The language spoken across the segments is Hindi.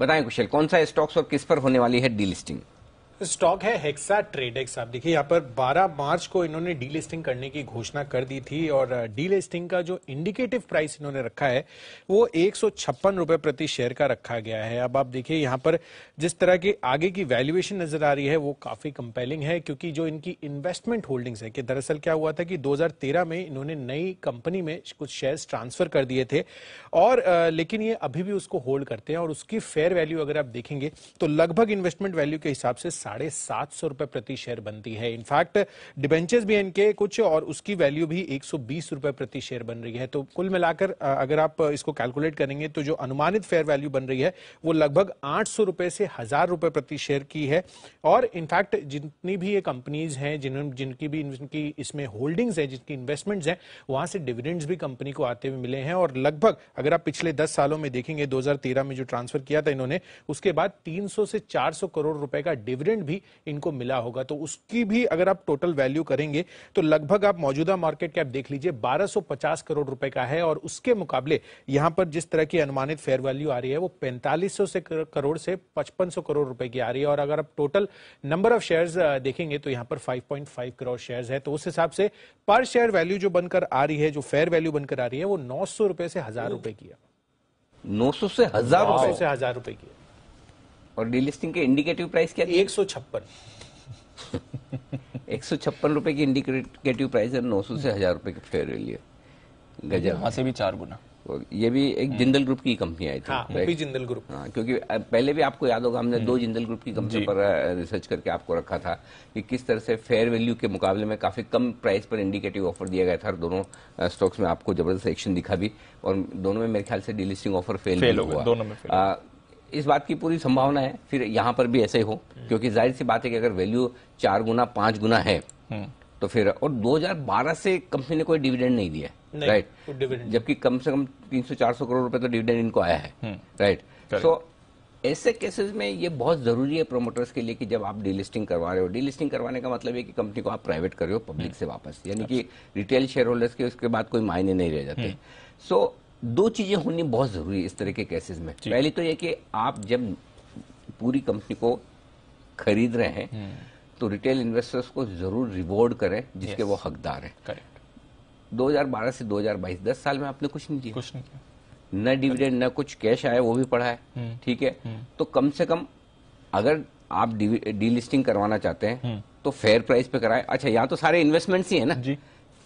बताएं कुशल कौन सा स्टॉक्स और किस पर होने वाली है डीलिस्टिंग स्टॉक तो है हेक्सा ट्रेडेक्स आप देखिए यहाँ पर 12 मार्च को इन्होंने डीलिस्टिंग करने की घोषणा कर दी थी और डीलिस्टिंग का जो इंडिकेटिव प्राइस इन्होंने रखा है वो एक रुपए प्रति शेयर का रखा गया है अब आप देखिए यहाँ पर जिस तरह की आगे की वैल्यूएशन नजर आ रही है वो काफी कंपेलिंग है क्योंकि जो इनकी इन्वेस्टमेंट होल्डिंग है कि दरअसल क्या हुआ था कि दो में इन्होंने नई कंपनी में कुछ शेयर ट्रांसफर कर दिए थे और लेकिन ये अभी भी उसको होल्ड करते हैं और उसकी फेयर वैल्यू अगर आप देखेंगे तो लगभग इन्वेस्टमेंट वैल्यू के हिसाब से साढ़े सात सौ रुपए प्रति शेयर बनती है इनफैक्ट डिबेंचर्स भी इनके कुछ और उसकी वैल्यू भी एक सौ बीस रुपए प्रति शेयर बन रही है तो कुल मिलाकर अगर आप इसको कैलकुलेट करेंगे तो जो अनुमानित फेयर वैल्यू बन रही है वो लगभग आठ सौ रुपए से हजार रुपए प्रति शेयर की है और इनफैक्ट जितनी भी ये कंपनीज हैं जिन जिनकी भी जिनकी इसमें होल्डिंग्स है जिनकी इन्वेस्टमेंट्स हैं वहां से डिविडेंड्स भी कंपनी को आते हुए मिले हैं और लगभग अगर आप पिछले दस सालों में देखेंगे दो में जो ट्रांसफर किया था इन्होंने उसके बाद तीन से चार करोड़ रुपए का डिविडेंड परसेंट भी इनको मिला होगा तो उसकी भी अगर आप टोटल वैल्यू करेंगे तो लगभग आप मौजूदा मार्केट कैप देख लीजिए 1250 करोड़ रुपए का है और उसके मुकाबले यहां पर जिस तरह की अनुमानित फेयर वैल्यू आ रही है वो पैंतालीस से करोड़ से पचपन करोड़ रुपए की आ रही है और अगर आप टोटल नंबर ऑफ शेयर देखेंगे तो यहां पर फाइव करोड़ शेयर है तो उस हिसाब से पर शेयर वैल्यू जो बनकर आ रही है जो फेयर वैल्यू बनकर आ रही है वो नौ रुपए से हजार रुपए की है नौ से हजार रुपए से हजार रुपए की है और डीलिस्टिंग के इंडिकेटिव प्राइस क्या एक सौ छप्पन एक सौ छप्पन रुपए की इंडिकेटिव प्राइस है नौ सौ से हजार रुपए की फेयर वैल्यू गजब वहां से भी चार गुना और ये भी एक हम्म। जिंदल ग्रुप की कंपनी आई थी हाँ, भी जिंदल ग्रुप हाँ, क्योंकि पहले भी आपको याद होगा हमने दो हम्म। जिंदल ग्रुप की कंपनी पर रिसर्च करके आपको रखा था कि किस तरह से फेयर वैल्यू के मुकाबले में काफी कम प्राइस पर इंडिकेटिव ऑफर दिया गया था और दोनों स्टॉक्स में आपको जबरदस्त एक्शन दिखा भी और दोनों में मेरे ख्याल से डीलिस्टिंग ऑफर फेल, फेल हुआ दोनों में इस बात की पूरी संभावना है फिर यहाँ पर भी ऐसे हो क्योंकि जाहिर सी बात है कि अगर वैल्यू चार गुना पांच गुना है हम्म। तो फिर और 2012 से कंपनी ने कोई डिविडेंड नहीं दिया राइट जबकि कम से कम 300-400 करोड़ रुपए तो डिविडेंड इनको आया है हम्म। राइट सो ऐसे केसेस में ये बहुत जरूरी है प्रोमोटर्स के लिए कि जब आप डीलिस्टिंग करवा रहे हो डीलिस्टिंग करवाने का मतलब है कि कंपनी को आप प्राइवेट कर रहे हो पब्लिक से वापस यानी कि रिटेल शेयर होल्डर्स के उसके बाद कोई मायने नहीं रह जाते सो हम्म। दो चीजें होनी बहुत जरूरी है इस तरह के केसेस में पहली तो ये कि आप जब पूरी कंपनी को खरीद रहे हैं हम्म। तो रिटेल इन्वेस्टर्स को जरूर रिवॉर्ड करें जिसके वो हकदार हैं दो हजार बारह से दो हजार बाईस दस साल में आपने कुछ नहीं किया कुछ नहीं किया न डिविडेंड न कुछ कैश आया वो भी पड़ा है हम्म। ठीक है हम्म। तो कम से कम अगर आप डीलिस्टिंग करवाना चाहते हैं तो फेयर प्राइस पे कराएं अच्छा यहाँ तो सारे इन्वेस्टमेंट्स ही है ना जी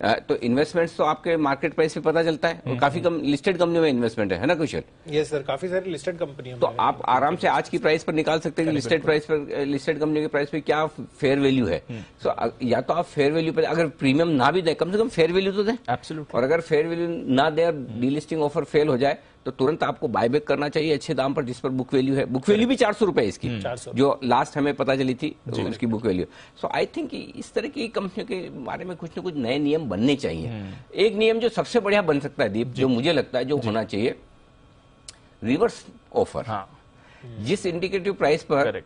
तो इन्वेस्टमेंट्स तो आपके मार्केट प्राइस पे पता चलता है और हम्म, काफी हम्म। कम लिस्टेड कंपनियों में इन्वेस्टमेंट है, है ना क्वेश्चन ये सर काफी सारी लिस्टेड कंपनियों तो आप आराम से आज की प्राइस पर निकाल सकते हैं कि लिस्टेड प्राइस पर लिस्टेड कंपनियों के प्राइस पे क्या फेयर वैल्यू है सो हम्म। या तो आप फेयर वैल्यू पर अगर प्रीमियम ना भी दें कम से कम फेयर वैल्यू तो दें और अगर फेयर वैल्यू ना दें और डीलिस्टिंग ऑफर फेल हो जाए तो तुरंत आपको बायबैक करना चाहिए अच्छे दाम पर जिस पर बुक वैल्यू है बुक वैल्यू भी चार सौ रुपए इसकी हम्म। जो लास्ट हमें पता चली थी उसकी book value so I think इस तरह की कंपनियों के बारे में कुछ ना कुछ नए नियम बनने चाहिए हम्म। एक नियम जो सबसे बढ़िया बन सकता है दीप जो मुझे लगता है जो होना चाहिए रिवर्स ऑफर हाँ। जिस इंडिकेटिव प्राइस पर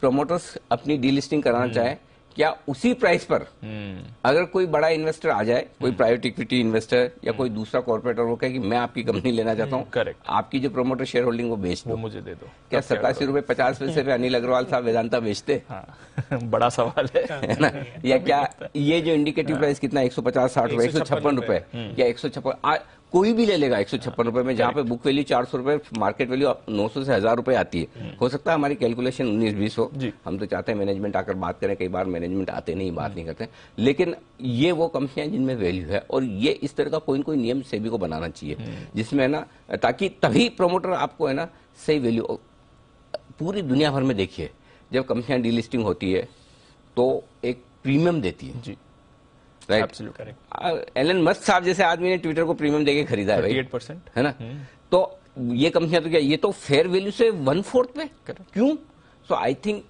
प्रमोटर्स अपनी डीलिस्टिंग कराना हम्म। चाहे क्या उसी प्राइस पर हम्म। अगर कोई बड़ा इन्वेस्टर आ जाए कोई प्राइवेट इक्विटी इन्वेस्टर या कोई हम्म। दूसरा कॉर्पोरेटर वो कहे कि मैं आपकी कंपनी लेना चाहता हूँ करेक्ट हम्म। आपकी जो प्रोमोटर शेयर होल्डिंग वो बेच दो मुझे दे दो क्या सतासी रूपए पचास पैसे पे अनिल अग्रवाल साहब वेदांता बेचते हाँ। बड़ा सवाल है ना या क्या ये जो इंडिकेटिव प्राइस हाँ। कितना एक सौ पचास साठ रूपए एक सौ छप्पन रूपए या एक सौ छप्पन कोई भी ले लेगा एक सौ हाँ, छप्पन रुपए में जहाँ पे बुक वैल्यू चार सौ रुपए मार्केट वैल्यू नौ सौ से हजार रुपए आती है हम्म। हो सकता है हमारी कैलकुलेशन उन्नीस बीस हो हम तो चाहते हैं मैनेजमेंट आकर बात करें कई बार मैनेजमेंट आते नहीं बात नहीं हम्म। करते लेकिन ये वो कंपनियां जिनमें वैल्यू है और ये इस तरह का कोई कोई नियम सेबी को बनाना चाहिए हम्म। जिसमें है ना ताकि तभी प्रमोटर आपको है ना सही वैल्यू पूरी दुनिया भर में देखिए जब कंपनियां डीलिस्टिंग होती है तो एक प्रीमियम देती है एलन मस्क साहब जैसे आदमी ने ट्विटर को प्रीमियम देके खरीदा है ना हम्म। तो ये कंपनियां तो क्या ये तो फेयर वैल्यू से वन फोर्थ पे क्यों सो आई थिंक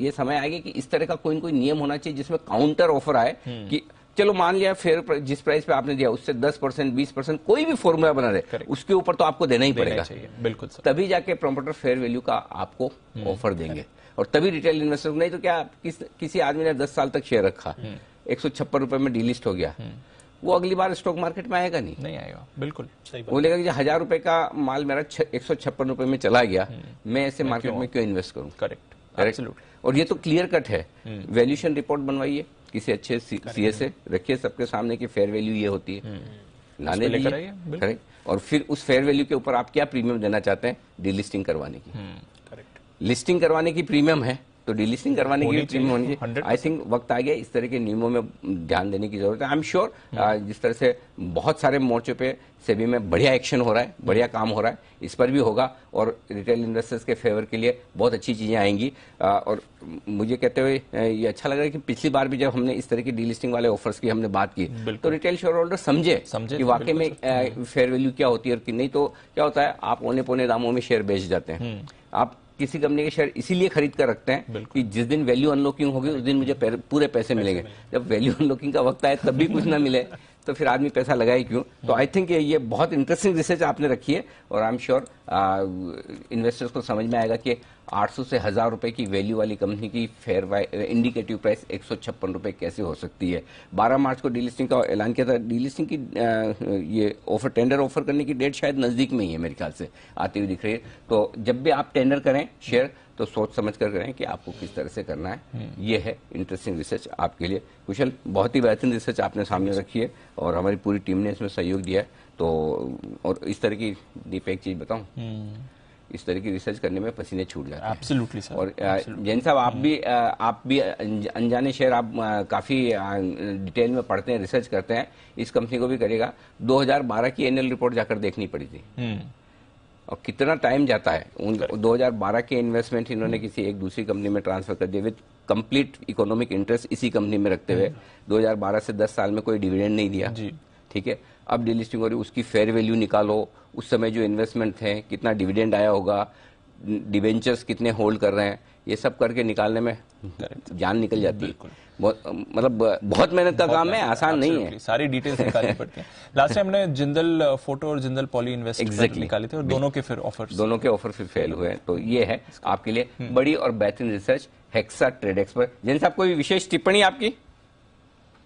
ये समय आ गया कि इस तरह का कोई कोई नियम होना चाहिए जिसमें काउंटर ऑफर आए हम्म। कि चलो मान लिया फेयर जिस प्राइस पे आपने दिया उससे 10 परसेंट बीस परसेंट कोई भी फॉर्मूला बना रहे उसके ऊपर तो आपको देना ही पड़ेगा बिल्कुल तभी जाके प्रोमोटर फेयर वैल्यू का आपको ऑफर हम्म। देंगे और तभी रिटेल इन्वेस्टर नहीं तो क्या किस, किसी आदमी ने दस साल तक शेयर रखा एक सौ छप्पन में डीलिस्ट हो गया हम्म। वो अगली बार स्टॉक मार्केट में आएगा नहीं नहीं आएगा बिल्कुल सही बात बोलेगा कि हजार रुपए का माल मेरा एक सौ छप्पन रुपए में चला गया हम्म। मैं ऐसे मार्केट में क्यों इन्वेस्ट करूँ करेक्ट करेक्ट और ये तो क्लियर कट है वैल्यूशन हम्म। रिपोर्ट बनवाइए किसी अच्छे सीए से रखिए सबके सामने की फेयर वैल्यू ये होती है लाने लिए करेक्ट और फिर उस फेयर वैल्यू के ऊपर आप क्या प्रीमियम देना चाहते हैं डीलिस्टिंग करवाने की करेक्ट लिस्टिंग करवाने की प्रीमियम है तो डिलिस्टिंग करवाने की टीम होनी चाहिए आई थिंक वक्त आ गया इस तरह के नियमों में ध्यान देने की जरूरत है आई एम श्योर जिस तरह से बहुत सारे मोर्चों पे सेबी में बढ़िया एक्शन हो रहा है बढ़िया काम हो रहा है इस पर भी होगा और रिटेल इन्वेस्टर्स के फेवर के लिए बहुत अच्छी चीज़ें आएंगी और मुझे कहते हुए ये अच्छा लग रहा है कि पिछली बार भी जब हमने इस तरह की डीलिस्टिंग वाले ऑफर्स की हमने बात की तो रिटेल शेयर होल्डर समझे समझे कि वाकई में फेयर वैल्यू क्या होती है और कि नहीं तो क्या होता है आप ओने पोने दामों में शेयर बेच जाते हैं हम्म। आप किसी कंपनी के शेयर इसीलिए खरीद कर रखते हैं कि जिस दिन वैल्यू अनलॉकिंग होगी उस दिन मुझे पूरे पैसे मिलेंगे जब वैल्यू अनलॉकिंग का वक्त आए तब भी कुछ ना मिले तो फिर आदमी पैसा लगाए क्यों तो आई थिंक ये बहुत इंटरेस्टिंग रिसर्च आपने रखी है और आई एम श्योर इन्वेस्टर्स को समझ में आएगा कि 800 से हजार रुपए की वैल्यू वाली कंपनी की फेयर इंडिकेटिव प्राइस एक सौ रुपए कैसे हो सकती है 12 मार्च को डीलिस्टिंग का ऐलान किया था डीलिस्टिंग की आ, ये ऑफर टेंडर ऑफर करने की डेट शायद नजदीक में ही है मेरे ख्याल से आती हुई दिख रही है तो जब भी आप टेंडर करें शेयर तो सोच समझ कर करें कि आपको किस तरह से करना है हम्म। ये है इंटरेस्टिंग रिसर्च आपके लिए कुशल बहुत ही बेहतरीन रिसर्च आपने सामने रखी है और हमारी पूरी टीम ने इसमें सहयोग दिया तो और इस तरह की दीप एक चीज बताऊं हम्म। इस तरह की रिसर्च करने में पसीने छूट जाते हैं एब्सोल्युटली सर और जैन साहब आप हम्म। भी आप भी अनजाने शेयर आप काफ़ी डिटेल में पढ़ते हैं रिसर्च करते हैं इस कंपनी को भी करेगा 2012 की एनुअल रिपोर्ट जाकर देखनी पड़ी थी और कितना टाइम जाता है उन 2012 के इन्वेस्टमेंट इन्होंने किसी एक दूसरी कंपनी में ट्रांसफर कर दिया विद कंप्लीट इकोनॉमिक इंटरेस्ट इसी कंपनी में रखते हुए 2012 से 10 साल में कोई डिविडेंड नहीं दिया ठीक है अब डिलिस्टिंग हो रही उसकी फेयर वैल्यू निकालो उस समय जो इन्वेस्टमेंट थे कितना डिविडेंड आया होगा डिवेंचर्स कितने होल्ड कर रहे हैं ये सब करके निकालने में जान निकल जाती है मतलब बहुत मेहनत का काम है आसान नहीं है सारी डिटेल्स निकालनी पड़ती है लास्ट टाइम हमने जिंदल फोटो और जिंदल पॉली इन्वेस्ट exactly. निकाले थे और दोनों के फिर ऑफर दोनों के ऑफर फिर फेल हुए तो ये है आपके लिए हम्म। बड़ी और बेहतरीन research Hexa Trade expert Jain साहब कोई विशेष टिप्पणी आपकी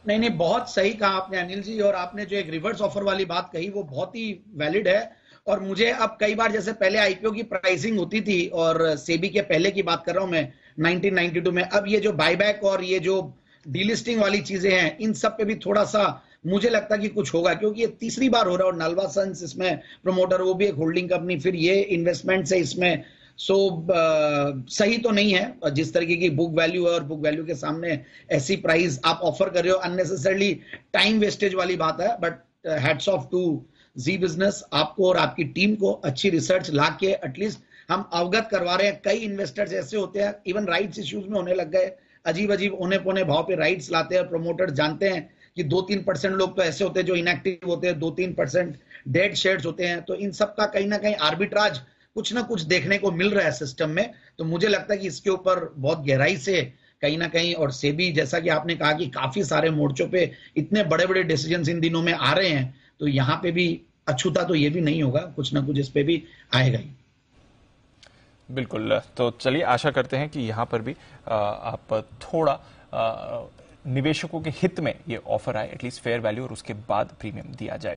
नहीं नहीं बहुत सही कहा आपने अनिल जी और आपने जो एक रिवर्स ऑफर वाली बात कही वो बहुत ही वैलिड है और मुझे अब कई बार जैसे पहले आईपीओ की प्राइसिंग होती थी और सेबी के पहले की बात कर रहा हूं मैं 1992 में अब ये जो बायबैक और ये जो डीलिस्टिंग वाली चीजें हैं इन सब पे भी थोड़ा सा मुझे लगता है कि कुछ होगा क्योंकि ये तीसरी बार हो रहा है और नलवा सन्स इसमें प्रमोटर वो भी एक होल्डिंग कंपनी फिर ये इन्वेस्टमेंट से इसमें सो uh, सही तो नहीं है जिस तरीके की बुक वैल्यू है और बुक वैल्यू के सामने ऐसी प्राइस आप ऑफर कर रहे हो अननेसेसरली टाइम वेस्टेज वाली बात है but heads off to G business आपको और आपकी टीम को अच्छी रिसर्च ला के एटलीस्ट हम अवगत करवा रहे हैं कई इन्वेस्टर्स ऐसे होते हैं इवन राइट्स इश्यूज में होने लग गए अजीब अजीब होने पोने भाव पे राइट्स लाते हैं प्रोमोटर्स जानते हैं कि दो तीन परसेंट लोग तो ऐसे होते हैं जो इनएक्टिव होते हैं दो तीन परसेंट डेड शेयर होते हैं तो इन सब का कहीं ना कहीं आर्बिट्राज कुछ ना कुछ देखने को मिल रहा है सिस्टम में तो मुझे लगता है कि इसके ऊपर बहुत गहराई से कहीं ना कहीं और सेबी जैसा कि आपने कहा कि काफी सारे मोर्चों पे इतने बड़े बड़े डिसीजन इन दिनों में आ रहे हैं तो यहाँ पे भी अछूता तो ये भी नहीं होगा कुछ ना कुछ इस पे भी आएगा ही बिल्कुल तो चलिए आशा करते हैं कि यहाँ पर भी आप थोड़ा निवेशकों के हित में ये ऑफर आए एटलीस्ट फेयर वैल्यू और उसके बाद प्रीमियम दिया जाए